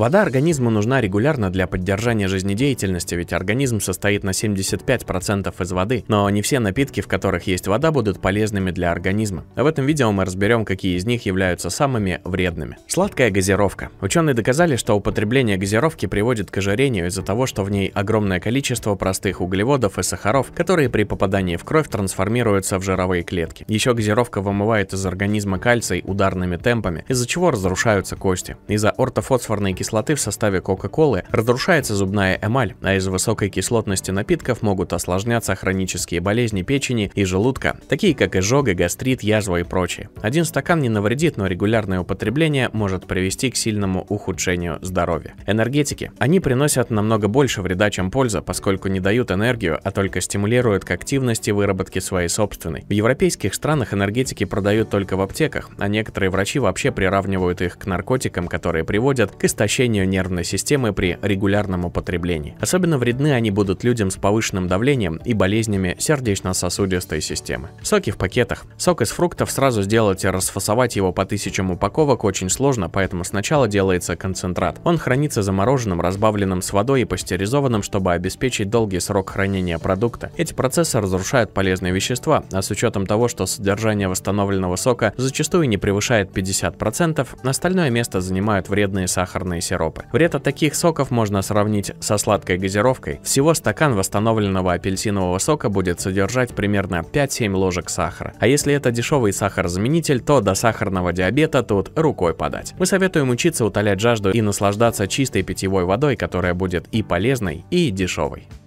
Вода организму нужна регулярно для поддержания жизнедеятельности, ведь организм состоит на 75% из воды, но не все напитки, в которых есть вода, будут полезными для организма. В этом видео мы разберем, какие из них являются самыми вредными. Сладкая газировка. Ученые доказали, что употребление газировки приводит к ожирению из-за того, что в ней огромное количество простых углеводов и сахаров, которые при попадании в кровь трансформируются в жировые клетки. Еще газировка вымывает из организма кальций ударными темпами, из-за чего разрушаются кости. Из-за ортофосфорной кислоты кислоты в составе Кока-Колы разрушается зубная эмаль, а из-за высокой кислотности напитков могут осложняться хронические болезни печени и желудка, такие как изжога, гастрит, язва и прочее. Один стакан не навредит, но регулярное употребление может привести к сильному ухудшению здоровья. Энергетики. Они приносят намного больше вреда, чем польза, поскольку не дают энергию, а только стимулируют к активности выработки своей собственной. В европейских странах энергетики продают только в аптеках, а некоторые врачи вообще приравнивают их к наркотикам, которые приводят к истощению истощению нервной системы при регулярном употреблении. Особенно вредны они будут людям с повышенным давлением и болезнями сердечно-сосудистой системы. Соки в пакетах. Сок из фруктов сразу сделать и расфасовать его по тысячам упаковок очень сложно, поэтому сначала делается концентрат. Он хранится замороженным, разбавленным с водой и пастеризованным, чтобы обеспечить долгий срок хранения продукта. Эти процессы разрушают полезные вещества, а с учетом того, что содержание восстановленного сока зачастую не превышает 50%, остальное место занимают вредные сахарные содержимое сиропы. Вред от таких соков можно сравнить со сладкой газировкой. Всего стакан восстановленного апельсинового сока будет содержать примерно 5-7 ложек сахара. А если это дешевый сахарозаменитель, то до сахарного диабета тут рукой подать. Мы советуем учиться утолять жажду и наслаждаться чистой питьевой водой, которая будет и полезной, и дешевой.